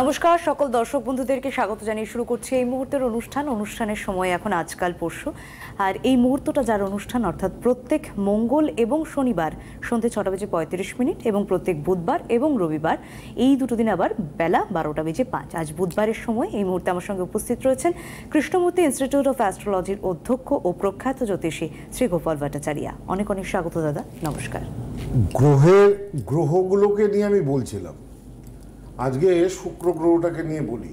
নমস্কার সকল দর্শক বন্ধুদেরকে স্বাগত জানিয়ে শুরু করছি এই মুহূর্তের অনুষ্ঠান অনুষ্ঠানের সময় এখন আজকাল পরশু আর এই মুহূর্তটা যার অনুষ্ঠান অর্থাৎ প্রত্যেক মঙ্গল এবং শনিবার সন্ধ্যে ছটা বেজে পঁয়ত্রিশ মিনিট এবং প্রত্যেক বুধবার এবং রবিবার এই দুটো দিন আবার বেলা বারোটা বেজে পাঁচ আজ বুধবারের সময় এই মুহূর্তে আমার সঙ্গে উপস্থিত রয়েছেন কৃষ্ণমূর্তি ইনস্টিটিউট অফ অ্যাস্ট্রোলজির অধ্যক্ষ ও প্রখ্যাত জ্যোতিষী শ্রী গোপাল ভট্টাচারিয়া অনেক অনেক স্বাগত দাদা নমস্কার গ্রহের গ্রহগুলোকে নিয়ে আমি বলছিলাম আজকে শুক্র গ্রহটাকে নিয়ে বলি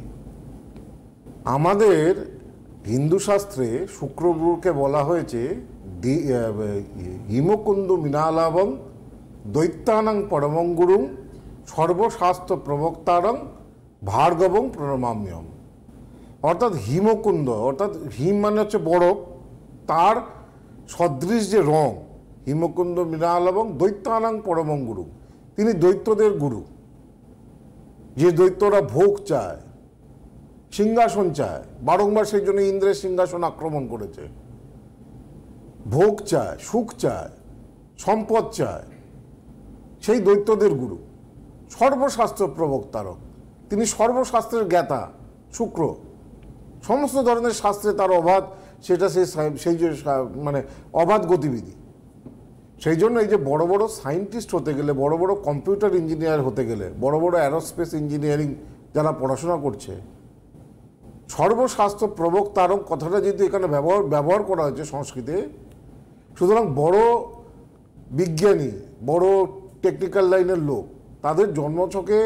আমাদের হিন্দু শাস্ত্রে শুক্র গ্রহকে বলা হয়েছে হিমকুন্দ মিনালাবং দৈত্যানং পরমঙ্গুরুং সর্বশাস্ত্র প্রবক্তারং ভার্গবং প্রণমাম্যম অর্থাৎ হিমকুন্দ অর্থাৎ হিম মানে হচ্ছে বরফ তার সদৃশ যে রং হিমকুন্দ মিনালাবং এবং দৈত্যানাং গুরু তিনি দৈত্যদের গুরু যে দৈত্যরা ভোগ চায় সিংহাসন চায় বারংবার সেই জন্য ইন্দ্রের সিংহাসন আক্রমণ করেছে ভোগ চায় সুখ চায় সম্পদ চায় সেই দৈত্যদের গুরু সর্বশাস্ত্র প্রবক্তারক তিনি সর্বশাস্ত্রের জ্ঞাতা শুক্র সমস্ত ধরনের শাস্ত্রে তার অবাধ সেটা সেই সেই যে মানে অবাধ গতিবিধি সেই জন্য এই যে বড় বড় সায়েন্টিস্ট হতে গেলে বড় বড় কম্পিউটার ইঞ্জিনিয়ার হতে গেলে বড় বড় অ্যারোস্পেস ইঞ্জিনিয়ারিং যারা পড়াশোনা করছে সর্বস্বাস্থ্য প্রবক্তারও কথাটা যেহেতু এখানে ব্যবহার ব্যবহার করা হয়েছে সংস্কৃতে সুতরাং বড় বিজ্ঞানী বড় টেকনিক্যাল লাইনের লোক তাদের জন্মছকে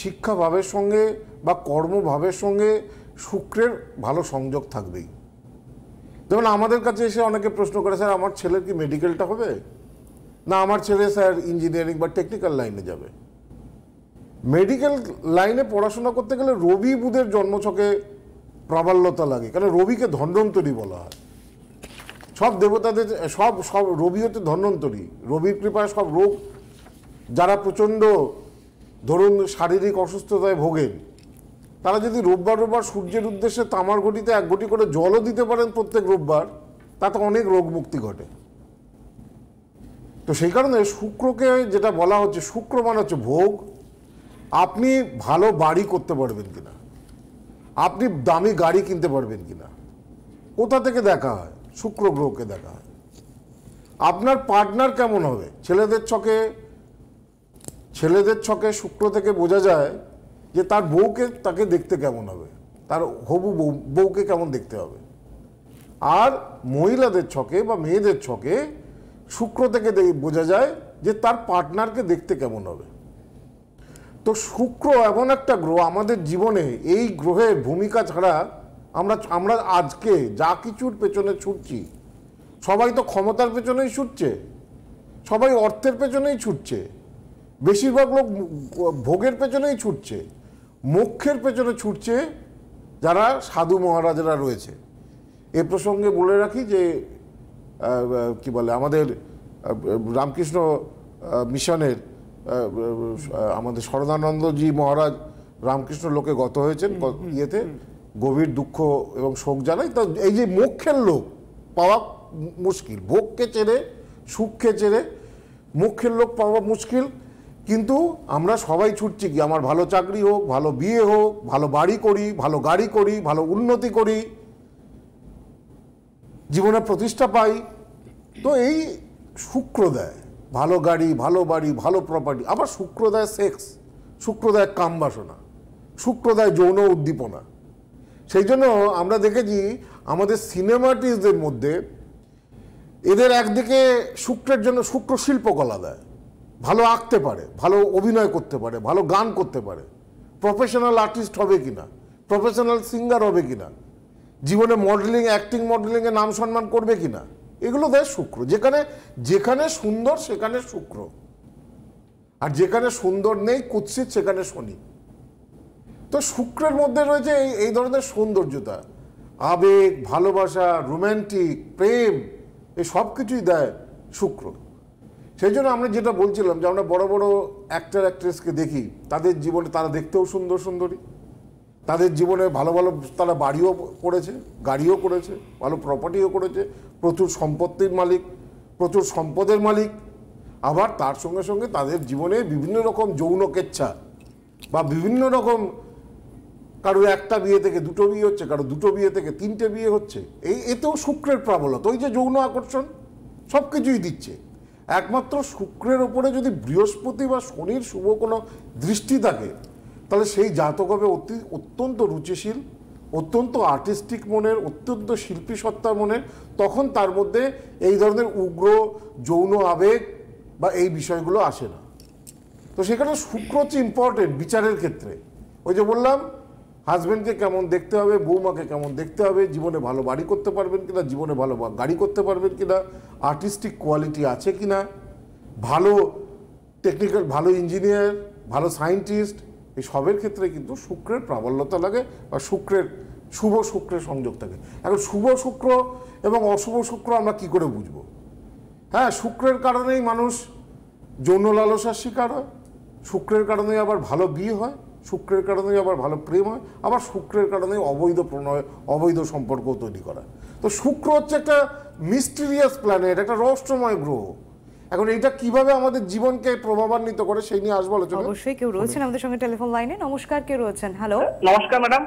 শিক্ষাভাবের সঙ্গে বা কর্মভাবের সঙ্গে শুক্রের ভালো সংযোগ থাকবেই যেমন আমাদের কাছে এসে অনেকে প্রশ্ন করে স্যার আমার ছেলের কি মেডিকেলটা হবে না আমার ছেলে স্যার ইঞ্জিনিয়ারিং বা টেকনিক্যাল লাইনে যাবে মেডিকেল লাইনে পড়াশোনা করতে গেলে রবি বুধের জন্মছকে প্রাবল্যতা লাগে কারণ রবিকে ধন্যন্তরী বলা হয় সব দেবতাদের সব সব রবি হচ্ছে ধন্যন্তরী রবির কৃপায় সব রোগ যারা প্রচণ্ড ধরুন শারীরিক অসুস্থতায় ভোগেন তারা যদি রোববার রোববার সূর্যের উদ্দেশ্যে তামার ঘটিতে এক ঘটি করে জলও দিতে পারেন প্রত্যেক রোববার তাতে অনেক রোগ মুক্তি ঘটে তো সেই কারণে শুক্রকে যেটা বলা হচ্ছে শুক্র মানে হচ্ছে ভোগ আপনি ভালো বাড়ি করতে পারবেন কিনা আপনি দামি গাড়ি কিনতে পারবেন কিনা কোথা থেকে দেখা হয় শুক্র গ্রহকে দেখা হয় আপনার পার্টনার কেমন হবে ছেলেদের ছকে ছেলেদের ছকে শুক্র থেকে বোঝা যায় যে তার বউকে তাকে দেখতে কেমন হবে তার হবু বউকে কেমন দেখতে হবে আর মহিলাদের ছকে বা মেয়েদের ছকে শুক্র থেকে বোঝা যায় যে তার পার্টনারকে দেখতে কেমন হবে তো শুক্র এমন একটা গ্রহ আমাদের জীবনে এই গ্রহের ভূমিকা ছাড়া আমরা আমরা আজকে যা কিছুর পেছনে ছুটছি সবাই তো ক্ষমতার পেছনেই ছুটছে সবাই অর্থের পেছনেই ছুটছে বেশিরভাগ লোক ভোগের পেছনেই ছুটছে মোক্ষের পেছনে ছুটছে যারা সাধু মহারাজরা রয়েছে এ প্রসঙ্গে বলে রাখি যে কি বলে আমাদের রামকৃষ্ণ মিশনের আমাদের শরদানন্দজি মহারাজ রামকৃষ্ণ লোকে গত হয়েছেন ইয়েতে গভীর দুঃখ এবং শোক জানাই তা এই যে মুখের লোক পাওয়া মুশকিল ভোগকে চেনে সুখকে চেনে মুখের লোক পাওয়া মুশকিল কিন্তু আমরা সবাই ছুটছি কি আমার ভালো চাকরি হোক ভালো বিয়ে হোক ভালো বাড়ি করি ভালো গাড়ি করি ভালো উন্নতি করি জীবনে প্রতিষ্ঠা পাই তো এই শুক্র দেয় ভালো গাড়ি ভালো বাড়ি ভালো প্রপার্টি আবার শুক্র দেয় সেক্স শুক্র দেয় কাম বাসনা শুক্র দেয় যৌন উদ্দীপনা সেই জন্য আমরা দেখেছি আমাদের সিনেমাটিসদের মধ্যে এদের একদিকে শুক্রের জন্য শুক্র শিল্পকলা দেয় ভালো আঁকতে পারে ভালো অভিনয় করতে পারে ভালো গান করতে পারে প্রফেশনাল আর্টিস্ট হবে কিনা প্রফেশনাল সিঙ্গার হবে কিনা জীবনে মডেলিং অ্যাক্টিং মডেলিংয়ে নাম সম্মান করবে কি না এগুলো দেয় শুক্র যেখানে যেখানে সুন্দর সেখানে শুক্র আর যেখানে সুন্দর নেই কুৎসিত সেখানে শনি তো শুক্রের মধ্যে রয়েছে এই এই ধরনের সৌন্দর্যতা আবেগ ভালোবাসা রোম্যান্টিক প্রেম এই সব কিছুই দেয় শুক্র সেই জন্য আমরা যেটা বলছিলাম যে আমরা বড় বড় অ্যাক্টার অ্যাক্ট্রেসকে দেখি তাদের জীবনে তারা দেখতেও সুন্দর সুন্দরী তাদের জীবনে ভালো ভালো তারা বাড়িও করেছে গাড়িও করেছে ভালো প্রপার্টিও করেছে প্রচুর সম্পত্তির মালিক প্রচুর সম্পদের মালিক আবার তার সঙ্গে সঙ্গে তাদের জীবনে বিভিন্ন রকম যৌন কেচ্ছা বা বিভিন্ন রকম কারো একটা বিয়ে থেকে দুটো বিয়ে হচ্ছে কারো দুটো বিয়ে থেকে তিনটে বিয়ে হচ্ছে এই এতেও শুক্রের প্রাবলত ওই যে যৌন আকর্ষণ সব কিছুই দিচ্ছে একমাত্র শুক্রের ওপরে যদি বৃহস্পতি বা শনির শুভ কোনো দৃষ্টি থাকে তাহলে সেই জাতক হবে অতি অত্যন্ত রুচিশীল অত্যন্ত আর্টিস্টিক মনের অত্যন্ত শিল্পী সত্তার মনের তখন তার মধ্যে এই ধরনের উগ্র যৌন আবেগ বা এই বিষয়গুলো আসে না তো সেখানে শুক্র হচ্ছে ইম্পর্টেন্ট বিচারের ক্ষেত্রে ওই যে বললাম হাজব্যান্ডকে কেমন দেখতে হবে বৌমাকে কেমন দেখতে হবে জীবনে ভালো বাড়ি করতে পারবেন কিনা জীবনে ভালো গাড়ি করতে পারবেন কিনা আর্টিস্টিক কোয়ালিটি আছে কিনা ভালো টেকনিক্যাল ভালো ইঞ্জিনিয়ার ভালো সায়েন্টিস্ট এই সবের ক্ষেত্রে কিন্তু শুক্রের প্রাবল্যতা লাগে বা শুক্রের শুভ শুক্রের সংযোগ থাকে এখন শুভ শুক্র এবং অশুভ শুক্র আমরা কি করে বুঝব হ্যাঁ শুক্রের কারণেই মানুষ যৌন লালসার শিকার হয় শুক্রের কারণেই আবার ভালো বিয়ে হয় শুক্রের কারণেই আবার ভালো প্রেম হয় আবার শুক্রের কারণে অবৈধ প্রণয় অবৈধ সম্পর্ক তৈরি করা তো শুক্র হচ্ছে একটা মিস্টিরিয়াস প্ল্যানেট একটা রহস্যময় গ্রহ এখন এটা কিভাবে আমাদের জীবনকে প্রভাবান্বিত করে সেই নিয়ে আসবো আলোচনা অবশ্যই কেউ রয়েছেন আমাদের সঙ্গে টেলিফোন লাইনে নমস্কার কে রয়েছেন হ্যালো নমস্কার ম্যাডাম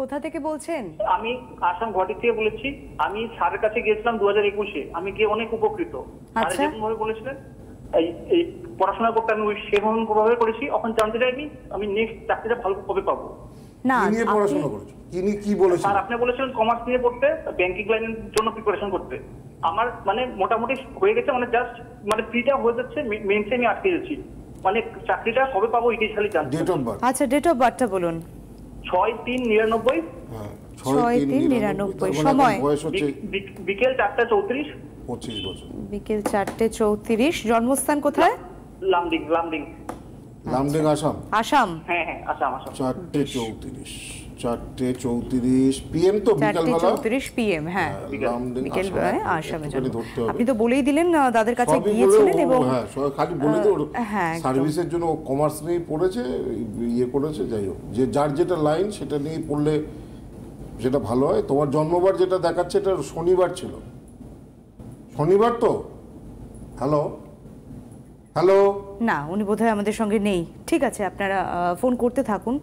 কোথা থেকে বলছেন আমি আসাম ঘটি থেকে বলেছি আমি স্যারের কাছে গিয়েছিলাম দু হাজার একুশে আমি গিয়ে অনেক উপকৃত আচ্ছা বলেছিলেন এই পড়াশোনা করতে আমি সেভাবে করেছি এখন জানতে চাইনি আমি নেক্সট চাকরিটা ভালো কবে পাবো আমার মানে মোটামুটি হয়ে গেছে মানে জাস্ট মানে ফ্রিটা হয়ে যাচ্ছে মেনসে আমি আটকে গেছি মানে চাকরিটা কবে পাবো এটাই খালি জানতে আচ্ছা ডেট অফ বার্থটা বলুন ছয় তিন নিরানব্বই হ্যাঁ, ছয় তিন নিরানব্বই মানে সময় বিকেল চারটা চৌত্রিশ বছর বিকেল চারটে চৌত্রিশ জন্মস্থান কোথায় লামডিং লামডিং আচ্ছা। লামডিং হ্যাঁ, হ্যাঁ, আসাম আসাম চারটে চৌত্রিশ চারটে চৌত্রিশ পিএম তো চৌত্রিশ পিএম হ্যাঁ, হ্যাঁ বিকেল আসামে আপনি তো বলেই দিলেন কাছে গিয়েছিলেন এবং হ্যাঁ খালি বলে সার্ভিসের জন্য কমার্স নিয়ে পড়েছে ইয়ে করেছে যাই হোক যে যার যেটা লাইন সেটা নিয়ে পড়লে যেটা ভালো হয় তোমার জন্মবার যেটা দেখাচ্ছে এটা শনিবার ছিল শনিবার তো হ্যালো হ্যালো না উনি বোধহয় আমাদের সঙ্গে নেই ঠিক আছে আপনারা ফোন করতে থাকুন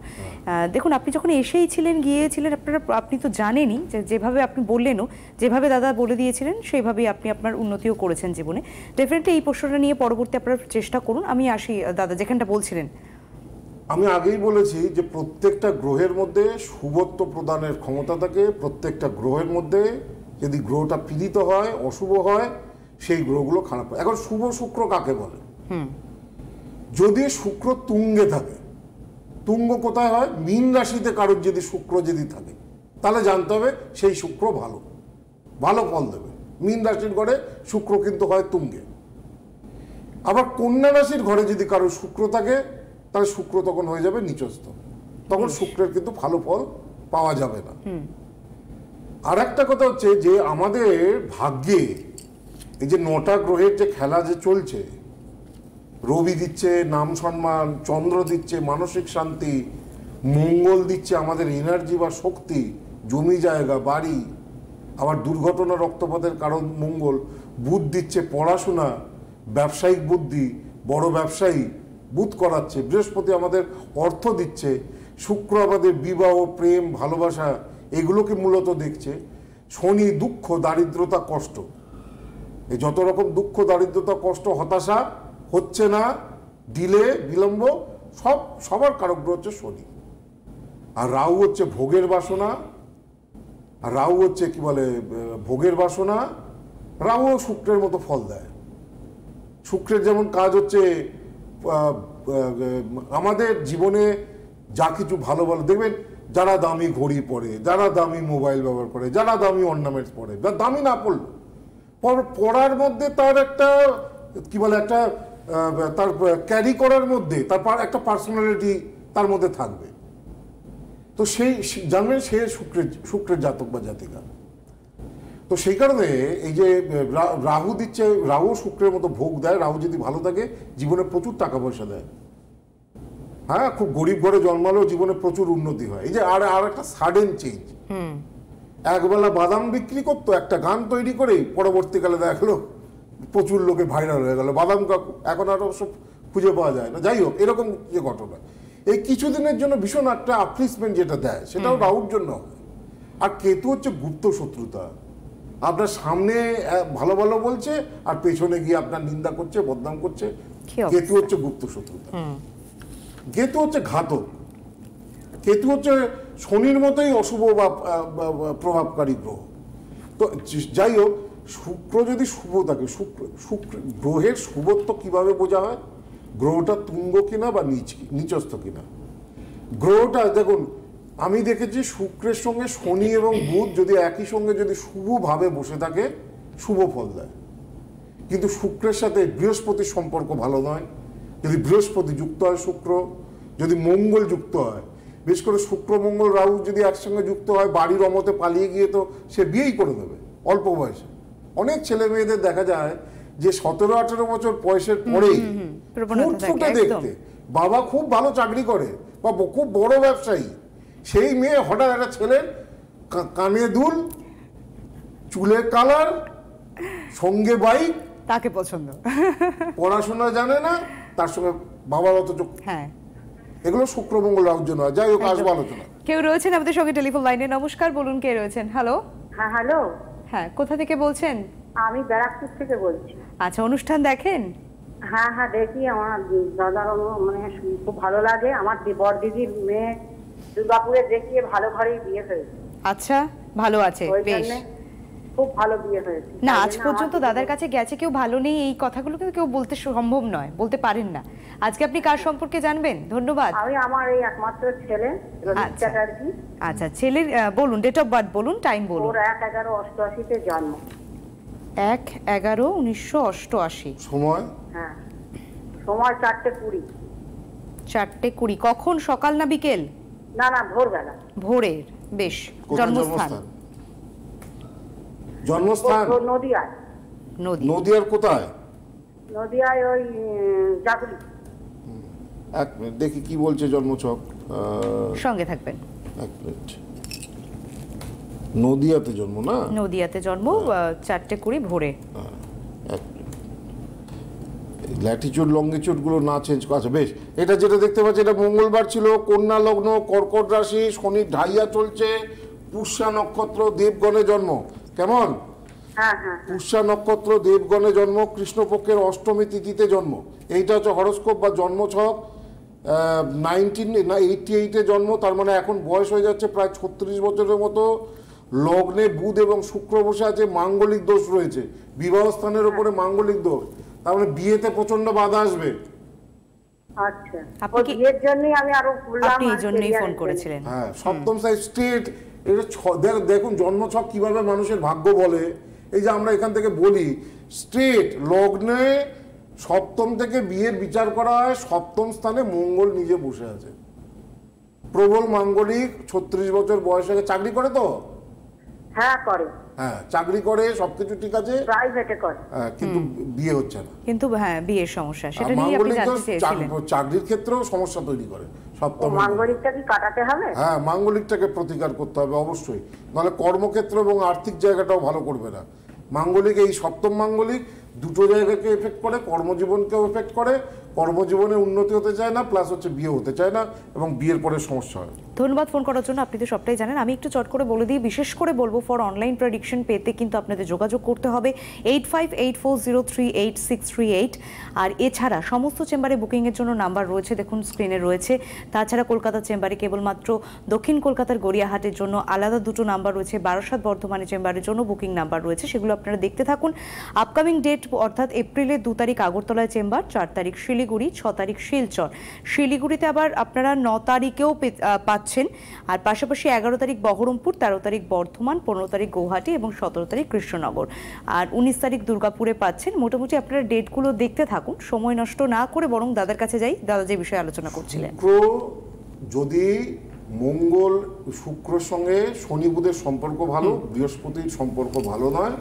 হ্যাঁ। দেখুন আপনি যখন এসেই ছিলেন গিয়েছিলেন আপনারা আপনি তো জানেনই যে যেভাবে আপনি বললেনও যেভাবে দাদা বলে দিয়েছিলেন সেইভাবেই আপনি আপনার উন্নতিও করেছেন জীবনে ডেফিনেটলি এই প্রশ্নটা নিয়ে পরবর্তী আপনারা চেষ্টা করুন আমি আসি দাদা যেখানটা বলছিলেন আমি আগেই বলেছি যে প্রত্যেকটা গ্রহের মধ্যে শুভত্ব প্রদানের ক্ষমতা থাকে প্রত্যেকটা গ্রহের মধ্যে যদি গ্রহটা পীড়িত হয় অশুভ হয় সেই গ্রহগুলো খারাপ হয় এখন শুভ শুক্র কাকে বলে যদি শুক্র তুঙ্গে থাকে তুঙ্গ কোথায় হয় মীন রাশিতে কারোর যদি শুক্র যদি থাকে তাহলে জানতে হবে সেই শুক্র ভালো ভালো ফল দেবে মীন রাশির ঘরে শুক্র কিন্তু হয় তুঙ্গে আবার কন্যা রাশির ঘরে যদি কারো শুক্র থাকে তাহলে শুক্র তখন হয়ে যাবে নিচস্থ তখন শুক্রের কিন্তু ভালো ফল পাওয়া যাবে না আর একটা কথা হচ্ছে যে আমাদের ভাগ্যে এই যে নটা গ্রহের যে খেলা যে চলছে রবি দিচ্ছে নাম সম্মান চন্দ্র দিচ্ছে মানসিক শান্তি মঙ্গল দিচ্ছে আমাদের এনার্জি বা শক্তি জমি জায়গা বাড়ি আবার দুর্ঘটনা রক্তপাতের কারণ মঙ্গল বুধ দিচ্ছে পড়াশোনা ব্যবসায়িক বুদ্ধি বড় ব্যবসায়ী বুধ করাচ্ছে বৃহস্পতি আমাদের অর্থ দিচ্ছে শুক্র আমাদের বিবাহ প্রেম ভালোবাসা এগুলোকে মূলত দেখছে শনি দুঃখ দারিদ্রতা কষ্ট যত রকম দুঃখ দারিদ্রতা কষ্ট হতাশা হচ্ছে না ডিলে বিলম্ব সব সবার কারকগ্রহ হচ্ছে শনি আর রাহু হচ্ছে ভোগের বাসনা আর রাহু হচ্ছে কি বলে ভোগের বাসনা রাহু শুক্রের মতো ফল দেয় শুক্রের যেমন কাজ হচ্ছে আমাদের জীবনে যা কিছু ভালো ভালো দেখবেন যারা দামি ঘড়ি পরে যারা দামি মোবাইল ব্যবহার করে যারা দামি অর্নামেন্টস পরে দামি না পড়লো পড়ার মধ্যে তার একটা কি বলে একটা তার ক্যারি করার মধ্যে তার একটা পার্সোনালিটি তার মধ্যে থাকবে তো সেই জানবেন সে শুক্রের শুক্রের জাতক বা জাতিকা তো সেই কারণে এই যে রাহু দিচ্ছে রাহু শুক্রের মতো ভোগ দেয় রাহু যদি ভালো থাকে জীবনে প্রচুর টাকা পয়সা দেয় হ্যাঁ খুব গরিব ঘরে জন্মালেও জীবনে প্রচুর উন্নতি হয় এই যে আর আর একটা সাডেন চেঞ্জ একবেলা বাদাম বিক্রি করতো একটা গান তৈরি করে পরবর্তীকালে দেখলো প্রচুর লোকে ভাইরাল হয়ে গেল বাদাম কাকু এখন আর সব খুঁজে পাওয়া যায় না যাই হোক এরকম যে ঘটনা এই কিছুদিনের জন্য ভীষণ একটা আফ্লিসমেন্ট যেটা দেয় সেটাও রাহুর জন্য আর কেতু হচ্ছে গুপ্ত শত্রুতা আপনার সামনে ভালো ভালো বলছে আর পেছনে গিয়ে আপনার নিন্দা করছে বদনাম করছে কেতু হচ্ছে গুপ্ত শত্রুতা কেতু হচ্ছে ঘাতক কেতু হচ্ছে শনির মতোই অশুভ বা প্রভাবকারী গ্রহ তো যাই হোক শুক্র যদি শুভ থাকে শুক্র শুক্র গ্রহের শুভত্ব কিভাবে বোঝা হয় গ্রহটা তুঙ্গ কিনা বা নিচ নিচস্থ কিনা গ্রহটা দেখুন আমি দেখেছি শুক্রের সঙ্গে শনি এবং বুধ যদি একই সঙ্গে যদি শুভভাবে বসে থাকে শুভ ফল দেয় কিন্তু শুক্রের সাথে বৃহস্পতির সম্পর্ক ভালো নয় যদি বৃহস্পতি যুক্ত হয় শুক্র যদি মঙ্গল যুক্ত হয় বিশেষ করে শুক্র মঙ্গল রাহু যদি একসঙ্গে যুক্ত হয় বাড়ির অমতে পালিয়ে গিয়ে তো সে বিয়েই করে দেবে অল্প বয়সে অনেক ছেলে মেয়েদের দেখা যায় যে সতেরো আঠেরো বছর বয়সের পরেই ফুটফুটে দেখতে বাবা খুব ভালো চাকরি করে বা খুব বড় ব্যবসায়ী সেই মেয়ে হঠাৎ একটা ছেলের কানে দুল চুলের কালার সঙ্গে বাইক তাকে পছন্দ পড়াশোনা জানে না তার সঙ্গে বাবার অত চোখ হ্যাঁ এগুলো শুক্রমঙ্গল রাহুর জন্য যাই হোক আসবো আলোচনা কেউ রয়েছেন আমাদের সঙ্গে টেলিফোন লাইনে নমস্কার বলুন কে রয়েছেন হ্যালো হ্যাঁ হ্যালো হ্যাঁ কোথা থেকে বলছেন আমি ব্যারাকপুর থেকে বলছি আচ্ছা অনুষ্ঠান দেখেন হ্যাঁ হ্যাঁ দেখি আমার দাদার মানে খুব ভালো লাগে আমার বর দিদির মেয়ে দুর্গাপুরে দেখিয়ে ভালো ঘরেই বিয়ে হয়েছে আচ্ছা ভালো আছে বেশ খুব ভালো বিয়ে হয়েছে না আজ পর্যন্ত দাদার কাছে গেছে কেউ ভালো নেই এই কথাগুলো কিন্তু কেউ বলতে সম্ভব নয় বলতে পারেন না আজকে আপনি কার সম্পর্কে জানবেন ধন্যবাদ আমি আমার এই একমাত্র ছেলে আচ্ছা। চ্যাটার্জি আচ্ছা ছেলের বলুন ডেট অফ বার্থ বলুন টাইম বলুন ওর সময় হ্যাঁ সময় চারটে কুড়ি চারটে কুড়ি কখন সকাল না বিকেল না না ভোরবেলা ভোরের বেশ জন্মস্থান জন্মস্থান নদিয়ায় নদিয়ার কোথায় নদিয়ায় ওই জাগুলি এক মিনিট দেখি কি বলছে জন্মচক সঙ্গে থাকবেন এক মিনিট নদিয়াতে জন্ম না নদিয়াতে জন্ম হ্যাঁ। চারটে কুড়ি ভোরে হ্যাঁ, ল্যাটিচুড লঙ্গিচুড গুলো না চেঞ্জ করা বেশ এটা যেটা দেখতে পাচ্ছি এটা মঙ্গলবার ছিল কন্যা লগ্ন কর্কট রাশি শনি ঢাইয়া চলছে পুষ্যা নক্ষত্র দেবগণে জন্ম কেমন পুষা হ্যাঁ, হ্যাঁ, হ্যাঁ। নক্ষত্র দেবগণে জন্ম কৃষ্ণপক্ষের অষ্টমী তিথিতে জন্ম এইটা হচ্ছে হরস্কোপ বা জন্মছক নাইনটিন এইটি এইটে জন্ম তার মানে এখন বয়স হয়ে যাচ্ছে প্রায় ছত্রিশ বছরের মতো লগ্নে বুধ এবং শুক্র বসে আছে মাঙ্গলিক দোষ রয়েছে বিবাহ স্থানের উপরে মাঙ্গলিক দোষ তার মানে বিয়েতে প্রচন্ড বাধা আসবে আচ্ছা। হ্যাঁ সপ্তম সাইজ স্ট্রেট এটা ছ দেখুন জন্মছক কিভাবে মানুষের ভাগ্য বলে এই যে আমরা এখান থেকে বলি স্ট্রেট লগ্নে সপ্তম থেকে বিয়ের বিচার করা হয় সপ্তম স্থানে মঙ্গল নিজে বসে আছে প্রবল মাঙ্গলিক ছত্রিশ বছর বয়সে চাকরি করে তো হ্যাঁ করে হ্যাঁ, চাকরি করে সবকিছু ঠিক আছে প্রাইভেটে করে হ্যাঁ, কিন্তু বিয়ে হচ্ছে না কিন্তু হ্যাঁ বিয়ের সমস্যা সেটা নিয়ে আপনি জানতে চাকরির ক্ষেত্রেও সমস্যা তৈরি করে সপ্তম কাটাতে হবে হ্যাঁ মাঙ্গলিকটাকে প্রতিকার করতে হবে অবশ্যই নাহলে কর্মক্ষেত্র এবং আর্থিক জায়গাটাও ভালো করবে না মাঙ্গলিক এই সপ্তম মাঙ্গলিক দুটো জায়গাকে এফেক্ট করে কর্মজীবনকেও এফেক্ট করে কর্মজীবনে উন্নতি হতে চায় না প্লাস হচ্ছে বিয়ে হতে চায় না এবং বিয়ের পরে সমস্যা হয় ধন্যবাদ ফোন করার জন্য আপনি তো সবটাই জানেন আমি একটু চট করে বলে দিই বিশেষ করে বলবো ফর অনলাইন প্রেডিকশন পেতে কিন্তু আপনাদের যোগাযোগ করতে হবে eight five eight four zero three eight six three eight আর এছাড়া সমস্ত চেম্বারে বুকিংয়ের জন্য নাম্বার রয়েছে দেখুন স্ক্রিনে রয়েছে তাছাড়া কলকাতা চেম্বারে কেবলমাত্র দক্ষিণ কলকাতার গড়িয়াহাটের জন্য আলাদা দুটো নাম্বার রয়েছে বারাসাত বর্ধমানের চেম্বারের জন্য বুকিং নাম্বার রয়েছে সেগুলো আপনারা দেখতে থাকুন আপকামিং ডেট অর্থাৎ এপ্রিলের দু তারিখ আগরতলায় চেম্বার চার তারিখ শিলি শিলিগুড়ি ছ তারিখ শিলচর শিলিগুড়িতে আবার আপনারা ন তারিখেও পাচ্ছেন আর পাশাপাশি এগারো তারিখ বহরমপুর তেরো তারিখ বর্ধমান পনেরো তারিখ গৌহাটি এবং সতেরো তারিখ কৃষ্ণনগর আর উনিশ তারিখ দুর্গাপুরে পাচ্ছেন মোটামুটি আপনারা ডেটগুলো দেখতে থাকুন সময় নষ্ট না করে বরং দাদার কাছে যাই দাদা যে বিষয়ে আলোচনা করছিলেন যদি মঙ্গল শুক্র সঙ্গে শনি বুধের সম্পর্ক ভালো বৃহস্পতির সম্পর্ক ভালো নয়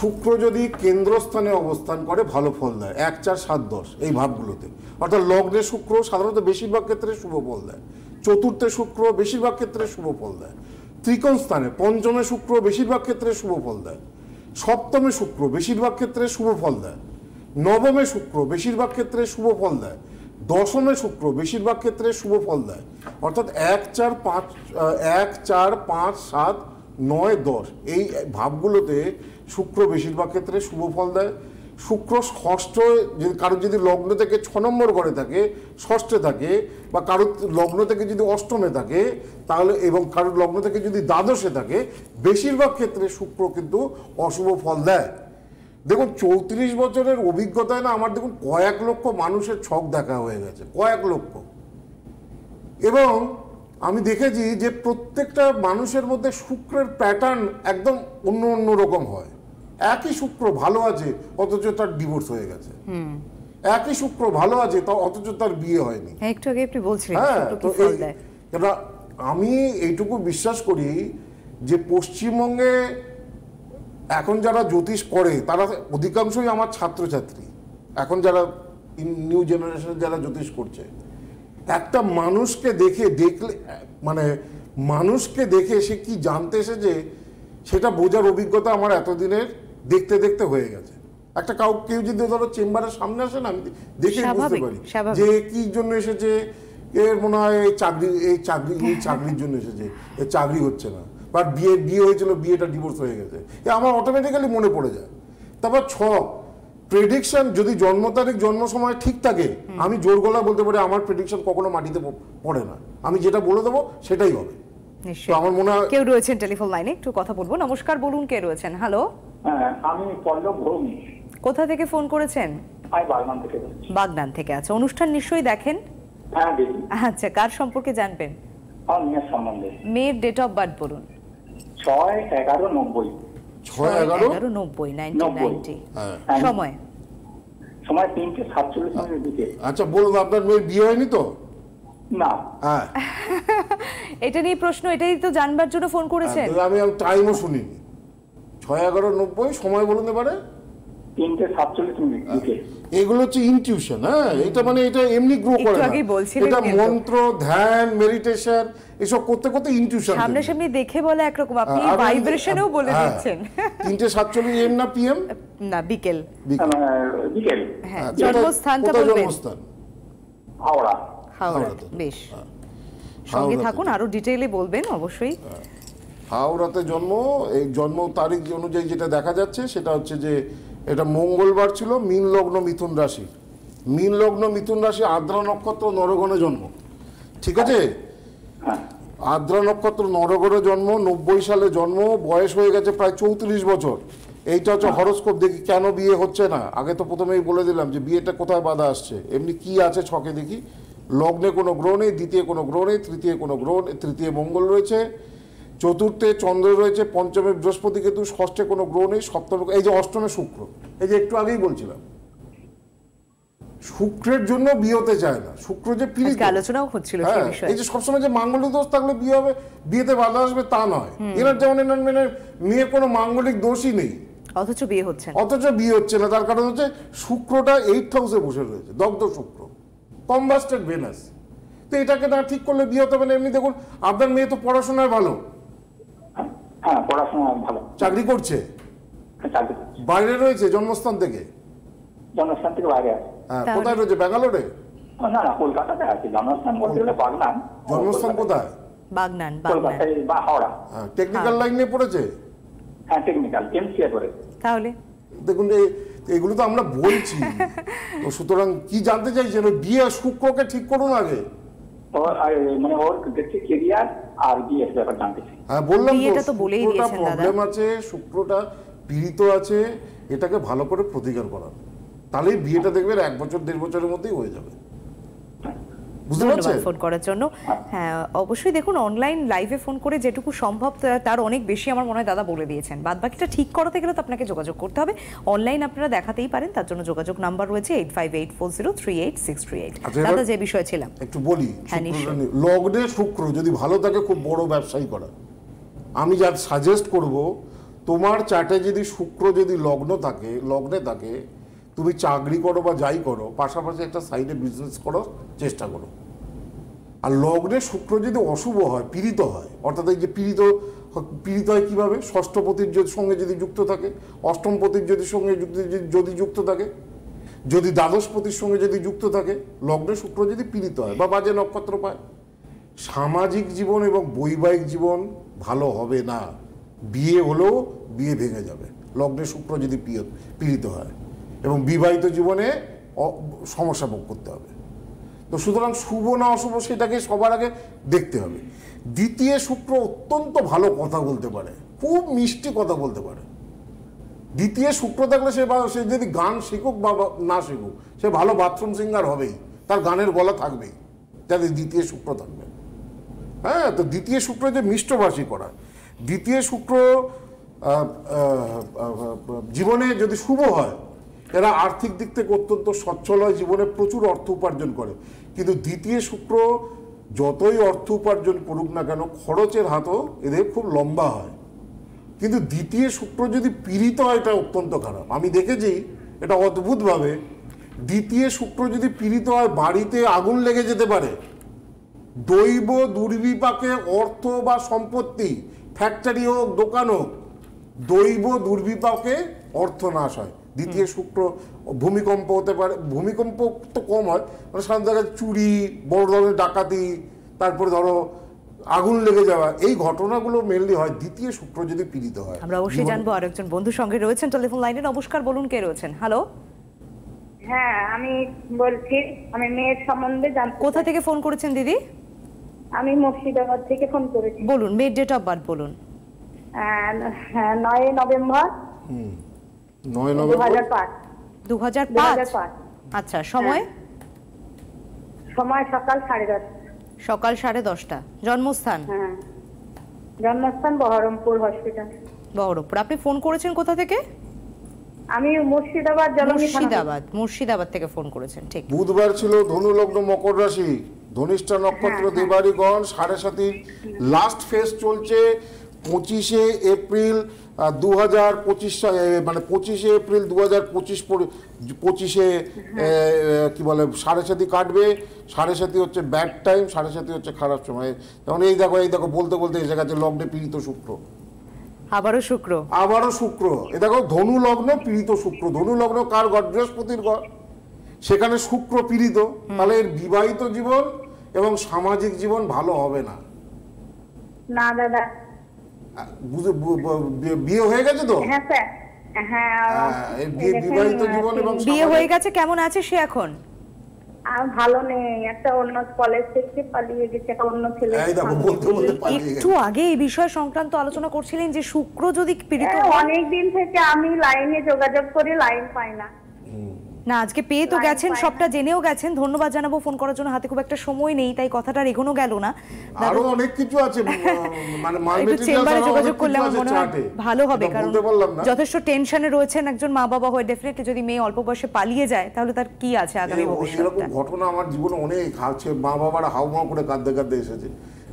শুক্র যদি কেন্দ্রস্থানে অবস্থান করে ভালো ফল দেয় এক চার সাত দশ এই ভাবগুলোতে অর্থাৎ লগ্নে শুক্র সাধারণত বেশিরভাগ ক্ষেত্রে শুভ ফল দেয় চতুর্থে শুক্র বেশিরভাগ ক্ষেত্রে শুভ ফল দেয় ত্রিকোণ স্থানে পঞ্চমে শুক্র বেশিরভাগ ক্ষেত্রে শুভ ফল দেয় সপ্তমে শুক্র বেশিরভাগ ক্ষেত্রে শুভ ফল দেয় নবমে শুক্র বেশিরভাগ ক্ষেত্রে শুভ ফল দেয় দশমে শুক্র বেশিরভাগ ক্ষেত্রে শুভ ফল দেয় অর্থাৎ এক চার পাঁচ এক চার পাঁচ সাত নয় দশ এই ভাবগুলোতে শুক্র বেশিরভাগ ক্ষেত্রে শুভ ফল দেয় শুক্র ষষ্ঠ যদি কারোর যদি লগ্ন থেকে ছ নম্বর ঘরে থাকে ষষ্ঠে থাকে বা কারোর লগ্ন থেকে যদি অষ্টমে থাকে তাহলে এবং কারোর লগ্ন থেকে যদি দ্বাদশে থাকে বেশিরভাগ ক্ষেত্রে শুক্র কিন্তু অশুভ ফল দেয় দেখুন চৌত্রিশ বছরের অভিজ্ঞতায় না আমার দেখুন কয়েক লক্ষ মানুষের ছক দেখা হয়ে গেছে কয়েক লক্ষ এবং আমি দেখেছি যে প্রত্যেকটা মানুষের মধ্যে শুক্রের প্যাটার্ন একদম অন্য অন্য রকম হয় একই শুক্র ভালো আছে অথচ তার ডিভোর্স হয়ে গেছে একই শুক্র ভালো আছে তা অথচ তার বিয়ে হয়নি হ্যাঁ, একটু আগে হ্যাঁ, আমি এইটুকু বিশ্বাস করি যে পশ্চিমবঙ্গে এখন যারা জ্যোতিষ করে তারা অধিকাংশই আমার ছাত্রছাত্রী এখন যারা নিউ জেনারেশনের যারা জ্যোতিষ করছে একটা মানুষকে দেখে দেখলে মানে মানুষকে দেখে সে কি জানতে এসেছে সেটা বোঝার অভিজ্ঞতা আমার এতদিনের দেখতে দেখতে হয়ে গেছে একটা কাউ কেউ যদি ধরো চেম্বারের সামনে আসে না আমি দেখে বুঝতে পারি যে কি জন্য এসেছে এর মনে হয় এই চাকরি এই চাকরি এই চাকরির জন্য এসেছে এ চাকরি হচ্ছে না বা বিয়ে বিয়ে হয়েছিল বিয়েটা ডিভোর্স হয়ে গেছে এ আমার অটোমেটিক্যালি মনে পড়ে যায় তারপর ছক প্রেডিকশন যদি জন্ম তারিখ জন্ম সময় ঠিক থাকে আমি জোর গলা বলতে পারি আমার প্রেডিকশন কখনো মাটিতে পড়ে না আমি যেটা বলে দেবো সেটাই হবে আমার মনে হয় কেউ রয়েছেন টেলিফোন লাইনে একটু কথা বলবো নমস্কার বলুন কে রয়েছেন হ্যালো হ্যাঁ, আমি পল্লব ভৌমি কোথা থেকে ফোন করেছেন বাগনান থেকে আচ্ছা অনুষ্ঠান নিশ্চয়ই দেখেন হ্যাঁ, আচ্ছা কার সম্পর্কে জানবেন মেয়ের ডেট অফ বার্থ বলুন ছয় এগারো নব্বই হ্যাঁ। সময় তিনটে সাতচল্লিশ আচ্ছা বলুন আপনার বিয়ে হয়নি তো না হ্যাঁ এটা নিয়ে প্রশ্ন এটাই তো জানবার জন্য ফোন করেছেন হ্যাঁ, আমি টাইমও শুনিনি ছয় এগারো নব্বই সময় বলুন পারে আচ্ছা। এগুলো হচ্ছে ইনটিউশন হ্যাঁ এটা মানে এটা এমনি গ্রো করে এটা মন্ত্র ধ্যান মেডিটেশন এসব করতে করতে ইনটিউশন দেখে বলে একরকম আপনি ভাইব্রেশনেও বলে হ্যাঁ। দিচ্ছেন তিনটে সাতচল্লিশ এম না পিএম না বিকেল বিকেল হ্যাঁ আচ্ছা, জন্মস্থানটা বলবেন জন্মস্থান হাওড়া হাওড়া বেশ হ্যাঁ। সঙ্গে থাকুন আরো ডিটেইলে বলবেন অবশ্যই হ্যাঁ। হাওড়াতে জন্ম এই জন্ম তারিখ অনুযায়ী যেটা দেখা যাচ্ছে সেটা হচ্ছে যে এটা মঙ্গলবার ছিল মীন লগ্ন মিথুন রাশি মীন লগ্ন মিথুন রাশি আদ্রা নক্ষত্র নরগণে জন্ম ঠিক আছে হ্যাঁ। আদ্রা নক্ষত্র নরগণে জন্ম নব্বই সালে জন্ম বয়স হয়ে গেছে প্রায় চৌত্রিশ বছর এইটা হচ্ছে হ্যাঁ। হরস্কোপ দেখি কেন বিয়ে হচ্ছে না আগে তো প্রথমেই বলে দিলাম যে বিয়েটা কোথায় বাধা আসছে এমনি কি আছে ছকে দেখি লগ্নে কোনো গ্রহ নেই দ্বিতীয় কোনো গ্রহ নেই তৃতীয় কোনো গ্রহ তৃতীয় মঙ্গল রয়েছে চতুর্থে চন্দ্র রয়েছে পঞ্চমে বৃহস্পতি কেতু ষষ্ঠে কোনো গ্রহ নেই সপ্তমে এই যে অষ্টমে শুক্র এই যে একটু আগেই বলছিলাম শুক্রের জন্য বিয়েতে চায় না শুক্র যে পীড়িত আলোচনাও হচ্ছিল হ্যাঁ, এই যে সবসময় যে মাঙ্গলিক দোষ থাকলে বিয়ে হবে বিয়েতে বাধা আসবে তা নয় এনার যেমন এনার মেনে মেয়ের কোনো মাঙ্গলিক দোষই নেই অথচ বিয়ে হচ্ছে না অথচ বিয়ে হচ্ছে না তার কারণ হচ্ছে শুক্রটা এইট হাউসে বসে রয়েছে দগ্ধ শুক্র কম্বাস্টেড ভেনাস তো এটাকে না ঠিক করলে বিয়ে হতে পারে এমনি দেখুন আপনার মেয়ে তো পড়াশোনায় ভালো হ্যাঁ পড়াশোনা ভালো হ্যাঁ, চাকরি করছে বাইরে রয়েছে জন্মস্থান থেকে জন্মস্থান থেকে বাইরে আছে হ্যাঁ কোথায় রয়েছে ব্যাঙ্গালোরে না না কলকাতাতে আছে জন্মস্থান বলতে গেলে বাগনান জন্মস্থান কোথায় বাগনান বা হাওড়া টেকনিক্যাল লাইন হ্যাঁ। নিয়ে পড়েছে হ্যাঁ টেকনিক্যাল এমসিএ করে তাহলে দেখুন এগুলো তো আমরা বলছি তো সুতরাং কি জানতে চাইছেন বিয়ে শুক্রকে ঠিক করুন আগে আর বললাম আছে শুক্রটা পীড়িত আছে এটাকে ভালো করে প্রতিকার করান তাহলে বিয়েটা দেখবেন এক বছর দেড় বছরের মধ্যেই হয়ে যাবে বুঝতে ফোন করার জন্য হ্যাঁ অবশ্যই দেখুন অনলাইন লাইভে ফোন করে যেটুকু সম্ভব তার অনেক বেশি আমার মনে হয় দাদা বলে দিয়েছেন বাদ বাকিটা ঠিক করাতে গেলে তো আপনাকে যোগাযোগ করতে হবে অনলাইন আপনারা দেখাতেই পারেন তার জন্য যোগাযোগ নাম্বার রয়েছে eight five eight four zero three eight six three eight দাদা যে বিষয়ে ছিলাম একটু বলি হ্যাঁ, লগ্নে শুক্র যদি ভালো থাকে খুব বড় ব্যবসায়ী করা আমি যার সাজেস্ট করব তোমার চার্টে যদি শুক্র যদি লগ্ন থাকে লগ্নে থাকে তুমি চাকরি করো বা যাই করো পাশাপাশি একটা সাইডে বিজনেস করার চেষ্টা করো আর লগ্নে শুক্র যদি অশুভ হয় পীড়িত হয় অর্থাৎ এই যে পীড়িত পীড়িত হয় কীভাবে ষষ্ঠপতির যদি সঙ্গে যদি যুক্ত থাকে অষ্টমপতির যদি সঙ্গে যুক্ত যদি যুক্ত থাকে যদি দ্বাদশপতির সঙ্গে যদি যুক্ত থাকে লগ্নে শুক্র যদি পীড়িত হয় বা বাজে নক্ষত্র পায় সামাজিক জীবন এবং বৈবাহিক জীবন ভালো হবে না বিয়ে হলেও বিয়ে ভেঙে যাবে লগ্নে শুক্র যদি পীড়িত হয় এবং বিবাহিত জীবনে সমস্যা ভোগ করতে হবে তো সুতরাং শুভ না অশুভ সেটাকে সবার আগে দেখতে হবে দ্বিতীয় শুক্র অত্যন্ত ভালো কথা বলতে পারে খুব মিষ্টি কথা বলতে পারে দ্বিতীয় শুক্র থাকলে সে সে যদি গান শিখুক বা না শিখুক সে ভালো বাথরুম সিঙ্গার হবেই তার গানের গলা থাকবেই তাদের দ্বিতীয় শুক্র থাকবে হ্যাঁ তো দ্বিতীয় শুক্র যে মিষ্টভাষী করা দ্বিতীয় শুক্র জীবনে যদি শুভ হয় এরা আর্থিক দিক থেকে অত্যন্ত সচ্ছল হয় জীবনে প্রচুর অর্থ উপার্জন করে কিন্তু দ্বিতীয় শুক্র যতই অর্থ উপার্জন করুক না কেন খরচের হাতও এদের খুব লম্বা হয় কিন্তু দ্বিতীয় শুক্র যদি পীড়িত হয় এটা অত্যন্ত খারাপ আমি দেখেছি এটা অদ্ভুতভাবে দ্বিতীয় শুক্র যদি পীড়িত হয় বাড়িতে আগুন লেগে যেতে পারে দৈব দুর্বিপাকে অর্থ বা সম্পত্তি ফ্যাক্টরি হোক দোকান হোক দৈব দুর্বিপাকে অর্থ নাশ হয় দ্বিতীয় শুক্র ভূমিকম্প হতে পারে ভূমিকম্প তো কম হয় মানে সাধারণ জায়গায় চুরি বড় ধরনের ডাকাতি তারপরে ধরো আগুন লেগে যাওয়া এই ঘটনাগুলো মেনলি হয় দ্বিতীয় শুক্র যদি পীড়িত হয় আমরা অবশ্যই জানবো আরেকজন বন্ধুর সঙ্গে রয়েছেন টেলিফোন লাইনে নমস্কার বলুন কে রয়েছেন হ্যালো হ্যাঁ আমি বলছি আমি মেয়ের সম্বন্ধে জানতে কোথা থেকে ফোন করেছেন দিদি আমি মুর্শিদাবাদ থেকে ফোন করেছি বলুন মেয়ের ডেট অফ বার্থ বলুন হ্যাঁ, নয় নভেম্বর 9 নভেম্বর 2005 2005 আচ্ছা সময় হ্যাঁ। সময় সকাল 10:30 সকাল 10:30টা জন্মস্থান হ্যাঁ। জন্মস্থান বহরমপুর হসপিটাল বহরমপুর আপনি ফোন করেছেন কোথা থেকে আমি মুর্শিদাবাদ মুর্শিদাবাদ মুর্শিদাবাদ থেকে ফোন করেছেন ঠিক বুধবার ছিল ধনুলগ্ন মকর রাশি ধনিষ্ঠা নক্ষত্র হ্যাঁ, দেবাড়িগণ সাড়ে সাতির লাস্ট ফেজ চলছে পঁচিশে এপ্রিল দু মানে পঁচিশে এপ্রিল দু হাজার পঁচিশ পঁচিশে কী বলে সাড়ে সাতি কাটবে সাড়ে সাতি হচ্ছে ব্যাড টাইম সাড়ে সাতি হচ্ছে খারাপ সময় যেমন এই দেখো এই দেখো বলতে বলতে এসে গেছে লগ্নে পীড়িত শুক্র আবারও শুক্র আবারও শুক্র এ দেখো ধনু লগ্ন পীড়িত শুক্র ধনু লগ্ন কার ঘর বৃহস্পতির ঘর সেখানে শুক্র পীড়িত তাহলে এর বিবাহিত জীবন এবং সামাজিক জীবন ভালো হবে না না দাদা বিয়ে হয়ে গেছে তো হ্যাঁ, হ্যাঁ, হ্যাঁ, বিয়ে হয়ে গেছে কেমন আছে সে এখন ভালো নেই একটা অন্য কলেজ থেকে পালিয়ে গেছে একটা অন্য ছেলে একটু এই সংক্রান্ত আলোচনা করছিলেন যে শুক্র যদি পীড়িত থেকে আমি লাইনে যোগাযোগ করি লাইন পাই না না আজকে পেয়ে তো গেছেন সবটা জেনেও গেছেন ধন্যবাদ জানাবো ফোন করার জন্য হাতে খুব একটা সময় নেই তাই কথাটা এগোনো গেল না আরো অনেক কিছু আছে মানে একটু চেম্বারে যোগাযোগ করলে আমার মনে হয় ভালো হবে কারণ যথেষ্ট টেনশনে রয়েছেন একজন মা বাবা হয়ে ডেফিনেটলি যদি মেয়ে অল্প বয়সে পালিয়ে যায় তাহলে তার কি আছে আগামী হ্যাঁ, ভবিষ্যৎ ঘটনা আমার জীবনে অনেক আছে মা বাবারা হাউমাউ করে কাঁদতে কাঁদতে এসেছে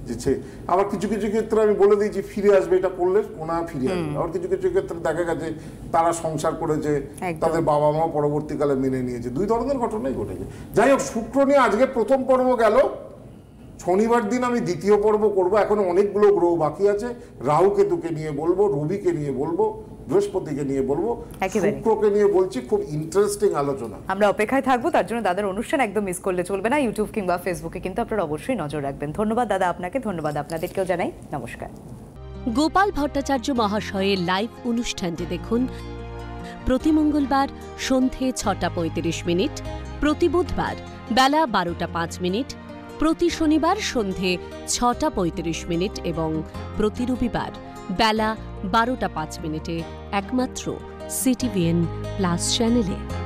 যেছে আবার কিছু কিছু ক্ষেত্রে আমি বলে দিই যে ফিরে আসবে এটা করলে ওনা ফিরে আসবে আবার কিছু কিছু ক্ষেত্রে দেখা গেছে তারা সংসার করেছে তাদের বাবা মা পরবর্তীকালে মেনে নিয়েছে দুই ধরনের ঘটনাই ঘটেছে যাই হোক শুক্র নিয়ে আজকে প্রথম পর্ব গেল শনিবার দিন আমি দ্বিতীয় পর্ব করব এখন অনেকগুলো গ্রহ বাকি আছে রাহু কেতুকে নিয়ে বলবো রবিকে নিয়ে বলবো বৃহস্পতিকে নিয়ে বলবো শুক্রকে নিয়ে বলছি খুব ইন্টারেস্টিং আলোচনা আমরা অপেক্ষায় থাকবো তার জন্য দাদার অনুষ্ঠান একদম মিস করলে চলবে না ইউটিউব কিংবা ফেসবুকে কিন্তু আপনারা অবশ্যই নজর রাখবেন ধন্যবাদ দাদা আপনাকে ধন্যবাদ আপনাদেরকেও জানাই নমস্কার গোপাল ভট্টাচার্য মহাশয়ের লাইভ অনুষ্ঠানটি দেখুন প্রতি মঙ্গলবার সন্ধে ছটা পঁয়ত্রিশ মিনিট প্রতি বুধবার বেলা বারোটা পাঁচ মিনিট প্রতি শনিবার সন্ধে ছটা পঁয়ত্রিশ মিনিট এবং প্রতি রবিবার বেলা বারোটা পাঁচ মিনিটে একমাত্র সিটিভিএন প্লাস চ্যানেলে